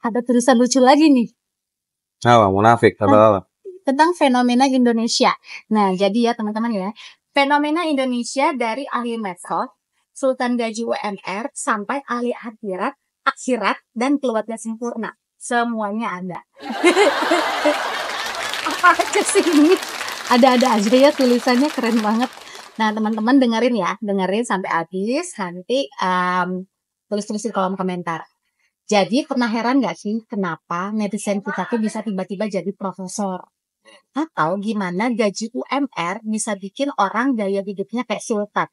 ada tulisan lucu lagi nih. Apa munafik? Apa, apa? Tentang fenomena Indonesia. Nah, jadi ya teman-teman ya, fenomena Indonesia dari ahli medsos, Sultan Gaji WMR sampai ahli akhirat, akhirat dan keluarga sempurna. Semuanya ada. apa aja sih ini? Ada-ada aja ya tulisannya keren banget. Nah, teman-teman dengerin ya, dengerin sampai habis. Nanti um, tulis-tulis di kolom komentar. Jadi pernah heran nggak sih kenapa netizen kita tuh bisa tiba-tiba jadi profesor? Atau gimana gaji UMR bisa bikin orang gaya hidupnya kayak sultan?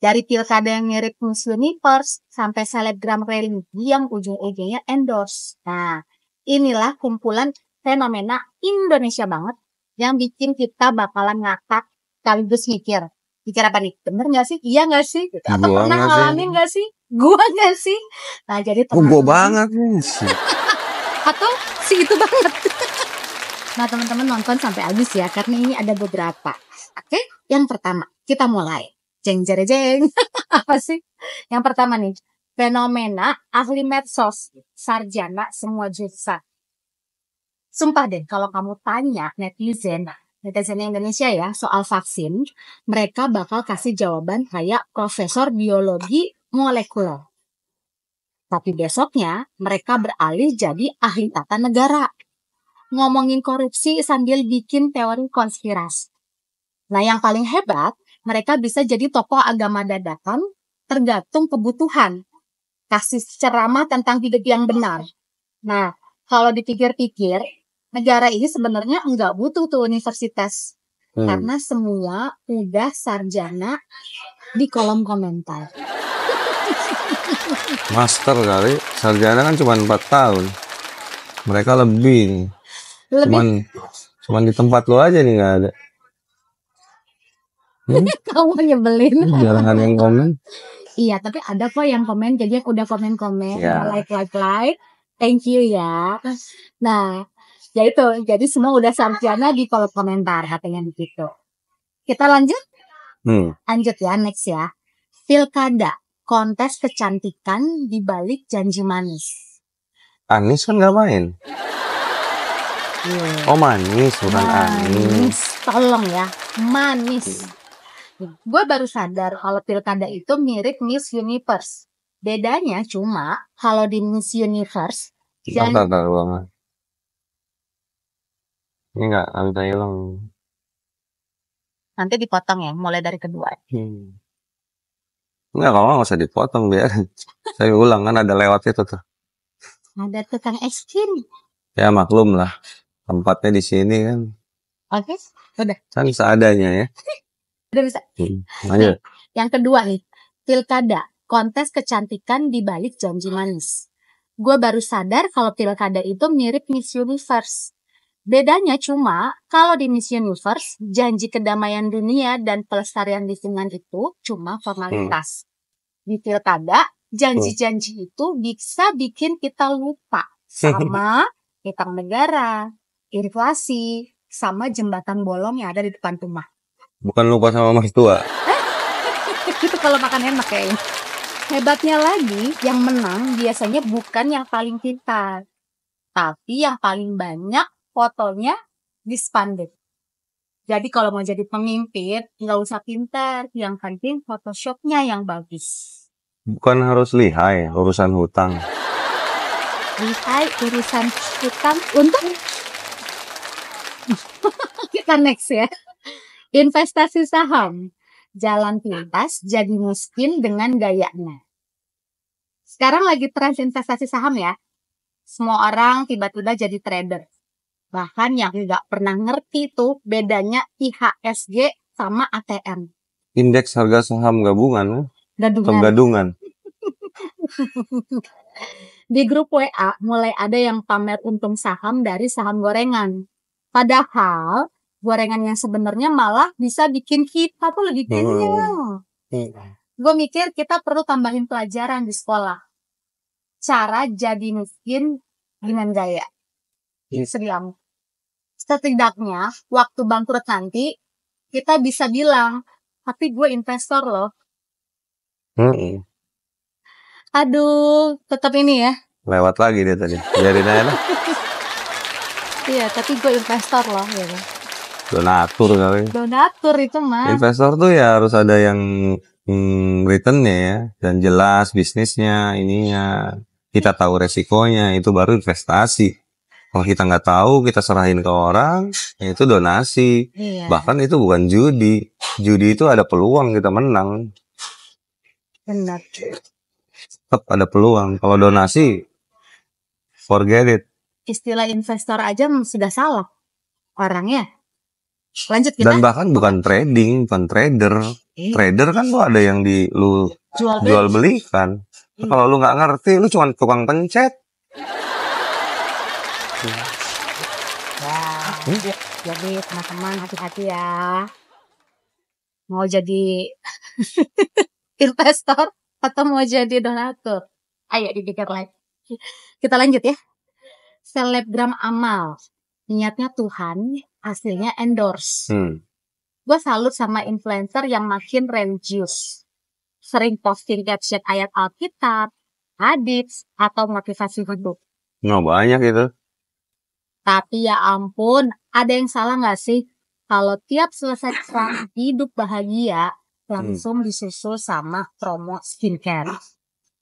Dari pilkada yang mirip Muslim Universe sampai selebgram religi yang ujung-ujungnya endorse. Nah, inilah kumpulan fenomena Indonesia banget yang bikin kita bakalan ngakak sekaligus mikir. Mikir apa nih? Bener gak sih? Iya gak sih? Atau iya pernah ngalamin gak sih? Gua gak sih? Nah jadi teman oh, Gua banget sih. Atau si itu banget. nah teman-teman nonton sampai habis ya karena ini ada beberapa. Oke, okay? yang pertama kita mulai. Jeng jere jeng. Apa sih? Yang pertama nih fenomena ahli medsos, sarjana semua jurusan. Sumpah deh, kalau kamu tanya netizen, netizen Indonesia ya soal vaksin, mereka bakal kasih jawaban kayak profesor biologi Molekul. Tapi besoknya mereka beralih jadi ahli tata negara. Ngomongin korupsi sambil bikin teori konspirasi. Nah yang paling hebat, mereka bisa jadi tokoh agama dadakan tergantung kebutuhan. Kasih ceramah tentang hidup yang benar. Nah, kalau dipikir-pikir, negara ini sebenarnya nggak butuh tuh universitas. Hmm. Karena semua udah sarjana di kolom komentar. Master kali, sarjana kan cuma empat tahun. Mereka lebih nih. Lebih. Cuman, cuman di tempat lo aja nih nggak ada. Hmm? Kamu nyebelin. Jarang ada yang komen. Iya, tapi ada kok yang komen. Jadi aku udah komen-komen, yeah. Iya. like, like, like. Thank you ya. Nah, ya itu. Jadi semua udah sarjana di kolom komentar katanya begitu. Kita lanjut. Hmm. Lanjut ya, next ya. Pilkada kontes kecantikan di balik janji manis. Anis kan nggak main. Yeah. Oh manis bukan anis. Tolong ya, manis. Yeah. Gue baru sadar kalau pilkada itu mirip Miss Universe. Bedanya cuma kalau di Miss Universe. Tidak tar, tar, Ini nggak, nanti hilang. Nanti dipotong ya, mulai dari kedua. Hmm. Enggak, kalau nggak usah dipotong biar saya ulang kan ada lewat itu tuh. Ada tukang es krim. Ya maklum lah, tempatnya di sini kan. Oke, sudah Kan seadanya ya. udah bisa. Hmm, lanjut. Nah, yang kedua nih, pilkada kontes kecantikan di balik janji manis. Gue baru sadar kalau pilkada itu mirip Miss Universe. Bedanya cuma kalau di Miss Universe, janji kedamaian dunia dan pelestarian lingkungan itu cuma formalitas. Hmm di pilkada, janji-janji hmm. itu bisa bikin kita lupa sama kita negara, inflasi, sama jembatan bolong yang ada di depan rumah. Bukan lupa sama mas tua. itu kalau makan enak kayaknya. Hebatnya lagi, yang menang biasanya bukan yang paling pintar, tapi yang paling banyak fotonya di spanduk. Jadi kalau mau jadi pemimpin, nggak usah pintar, yang penting Photoshopnya yang bagus. Bukan harus lihai urusan hutang. Lihai urusan hutang untuk kita next ya. Investasi saham, jalan pintas, jadi miskin dengan gayanya. Sekarang lagi tren investasi saham ya. Semua orang tiba-tiba jadi trader Bahkan yang nggak pernah ngerti tuh bedanya IHSG sama ATM. Indeks harga saham gabungan. Oh. Gadungan. Gadungan. Di grup WA mulai ada yang pamer untung saham dari saham gorengan. Padahal gorengan yang sebenarnya malah bisa bikin kita tuh lebih kaya. Hmm. hmm. Gue mikir kita perlu tambahin pelajaran di sekolah. Cara jadi miskin dengan gaya yang iya. Setidaknya waktu bangkrut nanti kita bisa bilang, tapi gue investor loh. Hmm. Aduh, tetap ini ya. Lewat lagi dia tadi. jadi aja lah. Iya, tapi gue investor loh. ya. Kan? Donatur kali. Donatur itu mah. Investor tuh ya harus ada yang hmm, returnnya ya dan jelas bisnisnya ininya kita tahu resikonya itu baru investasi kalau kita nggak tahu kita serahin ke orang ya itu donasi iya. bahkan itu bukan judi judi itu ada peluang kita menang benar tetap ada peluang kalau donasi forget it istilah investor aja sudah salah orangnya lanjut kita dan bahkan bukan trading bukan trader eh. trader kan tuh ada yang di lu jual, jual beli kan hmm. Iya. kalau lu nggak ngerti lu cuma tukang pencet ya. ya. Jadi teman-teman hati-hati ya. Mau jadi investor atau mau jadi donatur. Ayo dipikir lagi. Kita lanjut ya. Selebgram amal. Niatnya Tuhan, hasilnya endorse. Hmm. Gue salut sama influencer yang makin religius. Sering posting caption ayat Alkitab, hadits, atau motivasi hidup. Nggak banyak itu. Tapi ya ampun, ada yang salah nggak sih? Kalau tiap selesai perang hidup bahagia, langsung hmm. disusul sama promo skincare.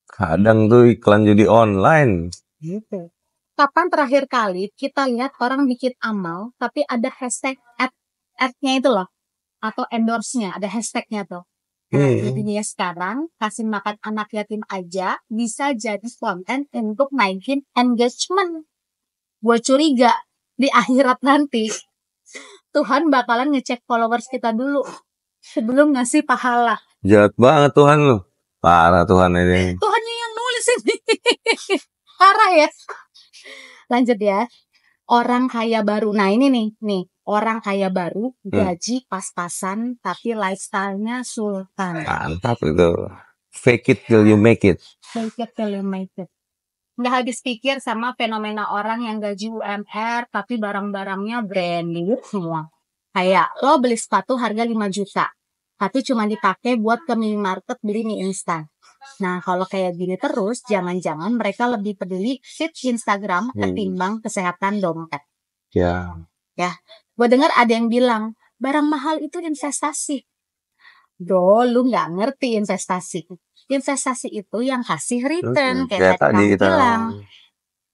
Kadang tuh iklan jadi online. Gitu. Kapan terakhir kali kita lihat orang bikin amal, tapi ada hashtag ad, ad-nya itu loh. Atau endorse-nya, ada hashtagnya tuh. Nah, ya sekarang kasih makan anak yatim aja bisa jadi konten untuk naikin engagement gue curiga di akhirat nanti Tuhan bakalan ngecek followers kita dulu sebelum ngasih pahala. Jahat banget Tuhan lu. Parah Tuhan ini. Tuhan yang nulis ini. Parah ya. Lanjut ya. Orang kaya baru. Nah ini nih, nih orang kaya baru hmm. gaji hmm. pas-pasan tapi lifestyle-nya sultan. Mantap itu. Fake it till you make it. Fake it till you make it nggak habis pikir sama fenomena orang yang gaji UMR tapi barang-barangnya branded gitu semua. Kayak lo beli sepatu harga 5 juta, tapi cuma dipakai buat ke minimarket beli mie instan. Nah, kalau kayak gini terus, jangan-jangan mereka lebih peduli fit Instagram hmm. ketimbang hmm. kesehatan dompet. Ya. Ya, gue dengar ada yang bilang, barang mahal itu investasi. Do, lu nggak ngerti investasi investasi itu yang kasih return hmm, kayak, tadi kita bilang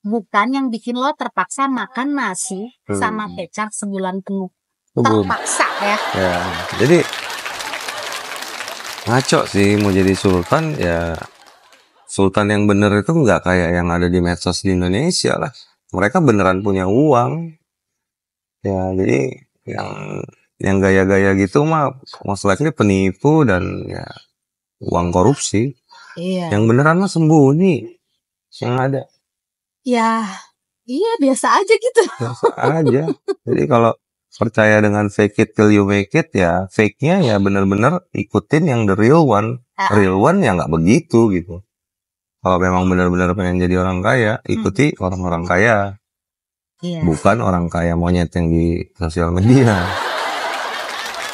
bukan yang bikin lo terpaksa makan nasi hmm. sama kecap sebulan penuh terpaksa ya. ya jadi ngaco sih mau jadi sultan ya sultan yang bener itu nggak kayak yang ada di medsos di Indonesia lah mereka beneran punya uang ya jadi yang yang gaya-gaya gitu mah most likely penipu dan ya uang korupsi. Iya. Yang beneran mah sembunyi. Yang ada. Ya, iya biasa aja gitu. Biasa aja. Jadi kalau percaya dengan fake it till you make it ya fake-nya ya bener-bener ikutin yang the real one. Ah. Real one ya nggak begitu gitu. Kalau memang bener-bener pengen jadi orang kaya, ikuti orang hmm. orang-orang kaya. Iya. Bukan orang kaya monyet yang di sosial media.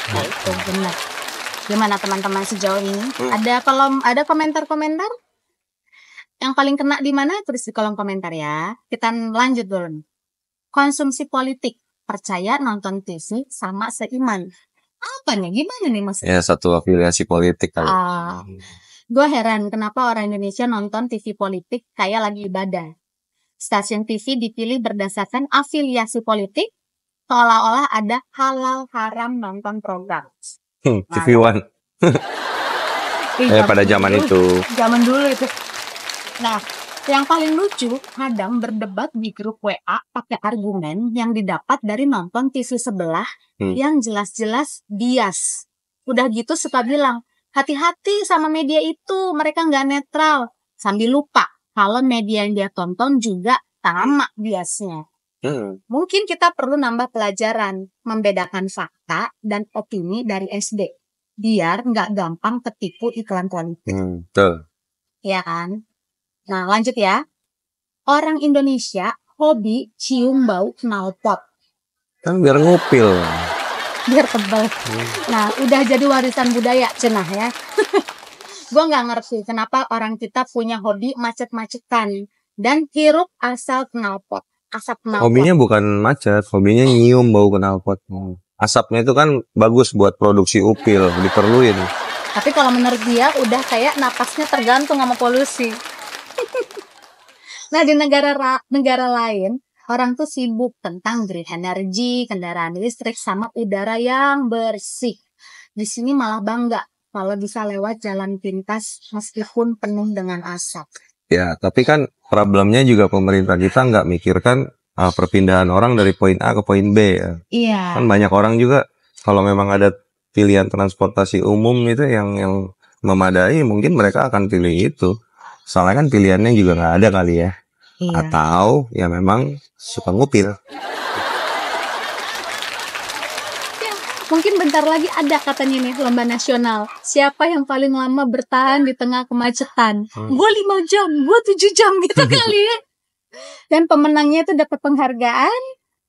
Nah, itu benar. Gimana teman-teman sejauh ini? Hmm. Ada kolom ada komentar-komentar? Yang paling kena di mana? Tulis di kolom komentar ya. Kita lanjut dulu. Konsumsi politik, percaya nonton TV sama seiman. Apa nih? Gimana nih Mas? Ya satu afiliasi politik kali. Ah. gue heran kenapa orang Indonesia nonton TV politik kayak lagi ibadah. Stasiun TV dipilih berdasarkan afiliasi politik seolah-olah ada halal haram nonton program. Hmm, TV One. Nah, eh, pada zaman dulu, itu. Zaman dulu itu. Nah, yang paling lucu kadang berdebat di grup WA pakai argumen yang didapat dari nonton TV sebelah hmm. yang jelas-jelas bias. Udah gitu suka bilang, hati-hati sama media itu, mereka nggak netral. Sambil lupa kalau media yang dia tonton juga sama biasnya. Hmm. Mungkin kita perlu nambah pelajaran membedakan fakta dan opini dari SD biar nggak gampang ketipu iklan politik. Hmm, betul. Ya kan? Nah lanjut ya. Orang Indonesia hobi cium bau knalpot. Kan biar ngupil. Biar tebal. Hmm. Nah udah jadi warisan budaya cenah ya. Gue nggak ngerti kenapa orang kita punya hobi macet-macetan dan hirup asal knalpot asap knalpot. Hobinya bukan macet, hobinya nyium bau knalpot. Asapnya itu kan bagus buat produksi upil, diperluin. Tapi kalau menurut dia udah kayak napasnya tergantung sama polusi. nah di negara negara lain orang tuh sibuk tentang green energy, kendaraan listrik sama udara yang bersih. Di sini malah bangga kalau bisa lewat jalan pintas meskipun penuh dengan asap. Ya, tapi kan problemnya juga pemerintah kita nggak mikirkan uh, perpindahan orang dari poin A ke poin B ya. Iya. Kan banyak orang juga kalau memang ada pilihan transportasi umum itu yang yang memadai mungkin mereka akan pilih itu. Soalnya kan pilihannya juga nggak ada kali ya. Iya. Atau ya memang suka ngupil. Mungkin bentar lagi ada katanya nih lomba nasional. Siapa yang paling lama bertahan di tengah kemacetan? Hmm. Gue lima jam, gue tujuh jam gitu kali Dan pemenangnya itu dapat penghargaan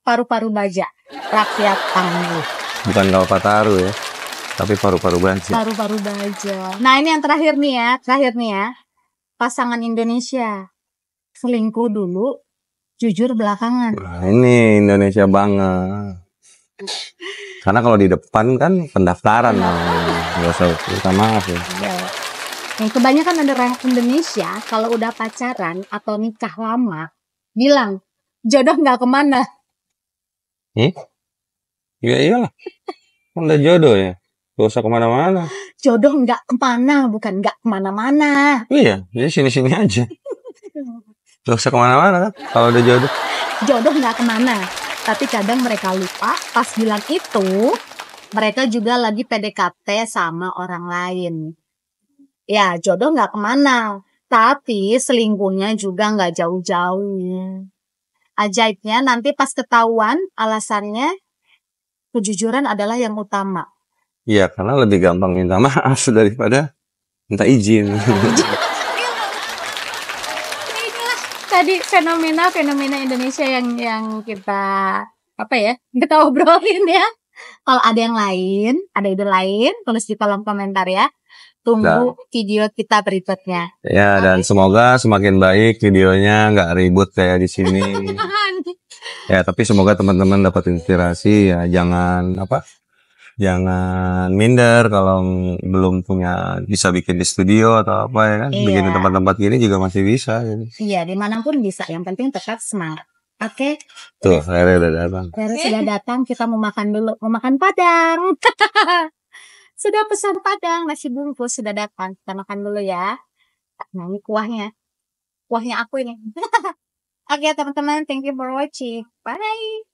paru-paru baja rakyat tangguh. Bukan lupa taruh ya, tapi paru-paru baja. Paru-paru baja. Nah ini yang terakhir nih ya, terakhir nih ya. Pasangan Indonesia selingkuh dulu, jujur belakangan. Nah, ini Indonesia banget. Karena kalau di depan kan pendaftaran iya. nggak usah minta maaf ya. Yang nah, kebanyakan ada rakyat Indonesia kalau udah pacaran atau nikah lama bilang jodoh nggak kemana. Eh? Iya iyalah. Kan udah jodoh ya. Gak usah kemana-mana. Jodoh nggak kemana, bukan nggak kemana-mana. Iya, jadi sini-sini aja. Gak usah kemana-mana kan, kalau udah jodoh. Jodoh nggak kemana tapi kadang mereka lupa pas bilang itu mereka juga lagi PDKT sama orang lain. Ya jodoh nggak kemana, tapi selingkuhnya juga nggak jauh-jauh. Ajaibnya nanti pas ketahuan alasannya kejujuran adalah yang utama. Ya karena lebih gampang minta maaf daripada minta izin. tadi fenomena-fenomena Indonesia yang yang kita apa ya kita obrolin ya. Kalau ada yang lain, ada ide lain, tulis di kolom komentar ya. Tunggu dan, video kita berikutnya. Ya, okay. dan semoga semakin baik videonya, nggak ribut kayak di sini. ya, tapi semoga teman-teman dapat inspirasi ya. Jangan apa? jangan minder kalau belum punya bisa bikin di studio atau apa ya kan iya. bikin di iya. tempat-tempat gini juga masih bisa gitu. iya dimanapun bisa yang penting tetap smart. oke okay. tuh Rere udah datang Rere sudah datang kita mau makan dulu mau makan padang sudah pesan padang nasi bungkus sudah datang kita makan dulu ya nah ini kuahnya kuahnya aku ini oke okay, teman-teman thank you for watching bye